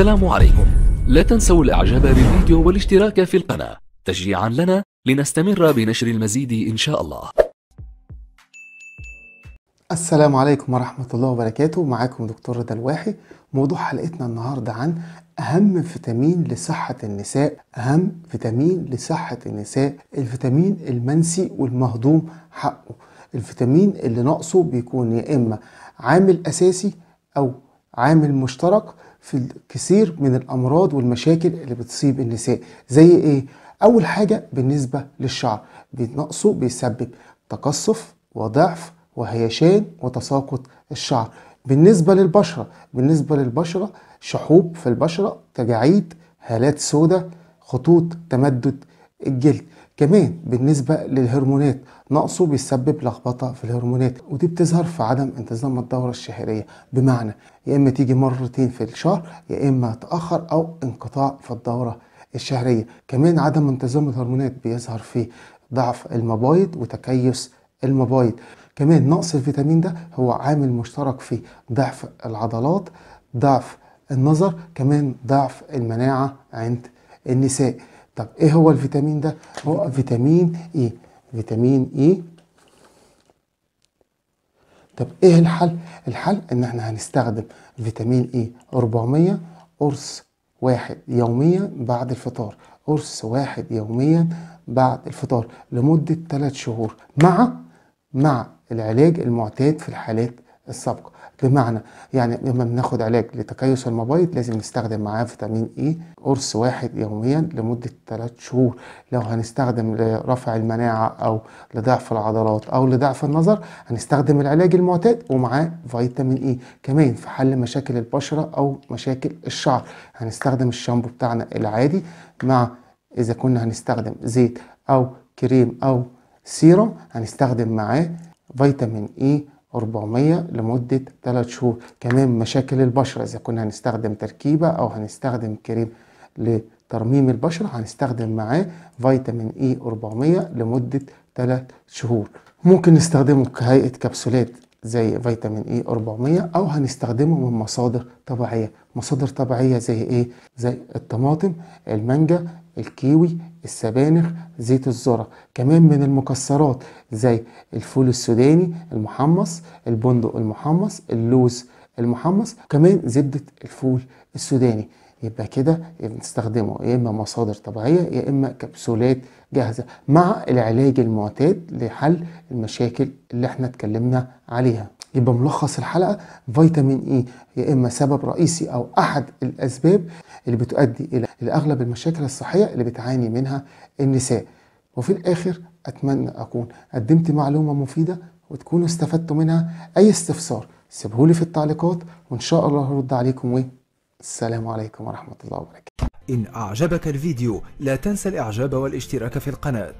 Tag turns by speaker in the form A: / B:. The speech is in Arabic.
A: السلام عليكم لا تنسوا الاعجاب بالفيديو والاشتراك في القناة تشجيعا لنا لنستمر بنشر المزيد ان شاء الله السلام عليكم ورحمة الله وبركاته معاكم دكتور رضا الواحي موضوع حلقتنا النهاردة عن أهم فيتامين لصحة النساء أهم فيتامين لصحة النساء الفيتامين المنسي والمهضوم حقه الفيتامين اللي ناقصه بيكون يا إما عامل أساسي أو عامل مشترك في كثير من الامراض والمشاكل اللي بتصيب النساء زي ايه اول حاجه بالنسبه للشعر بنقصه بيسبب تقصف وضعف وهيشان وتساقط الشعر بالنسبه للبشره بالنسبه للبشره شحوب في البشره تجاعيد هالات سوداء خطوط تمدد الجلد كمان بالنسبة للهرمونات نقصه بيسبب لخبطة في الهرمونات ودي بتظهر في عدم انتظام الدورة الشهرية بمعنى يا إما تيجي مرتين في الشهر يا إما تأخر أو انقطاع في الدورة الشهرية كمان عدم انتظام الهرمونات بيظهر في ضعف المبايض وتكيس المبايض كمان نقص الفيتامين ده هو عامل مشترك في ضعف العضلات ضعف النظر كمان ضعف المناعة عند النساء طب ايه هو الفيتامين ده هو فيتامين ايه فيتامين ايه طب ايه الحل الحل ان احنا هنستخدم فيتامين ايه 400 قرص واحد يوميا بعد الفطار قرص واحد يوميا بعد الفطار لمدة 3 شهور مع مع العلاج المعتاد في الحالات السابقة بمعنى يعني لما بناخد علاج لتكيس المبايض لازم نستخدم معاه فيتامين اي e قرص واحد يوميا لمدة 3 شهور لو هنستخدم لرفع المناعة او لضعف العضلات او لضعف النظر هنستخدم العلاج المعتاد ومعاه فيتامين اي e. كمان في حل مشاكل البشرة او مشاكل الشعر هنستخدم الشامبو بتاعنا العادي مع اذا كنا هنستخدم زيت او كريم او سيروم هنستخدم معاه فيتامين اي e 400 لمدة 3 شهور كمان مشاكل البشرة إذا كنا هنستخدم تركيبة أو هنستخدم كريم لترميم البشرة هنستخدم معاه فيتامين إي 400 لمدة 3 شهور ممكن نستخدمه كهيئة كبسولات زي فيتامين اي 400 او هنستخدمه من مصادر طبيعيه مصادر طبيعيه زي ايه زي الطماطم المانجا الكيوي السبانخ زيت الذرة كمان من المكسرات زي الفول السوداني المحمص البندق المحمص اللوز المحمص كمان زبدة الفول السوداني يبقى كده بنستخدمه يا اما مصادر طبيعيه يا اما كبسولات جاهزه مع العلاج المعتاد لحل المشاكل اللي احنا اتكلمنا عليها يبقى ملخص الحلقه فيتامين اي يا اما سبب رئيسي او احد الاسباب اللي بتؤدي الى اغلب المشاكل الصحيه اللي بتعاني منها النساء وفي الاخر اتمنى اكون قدمت معلومه مفيده وتكونوا استفدتوا منها اي استفسار سيبهولي في التعليقات وان شاء الله هرد عليكم وايه السلام عليكم ورحمة الله وبركاته إن أعجبك الفيديو لا تنسى الإعجاب والاشتراك في القناة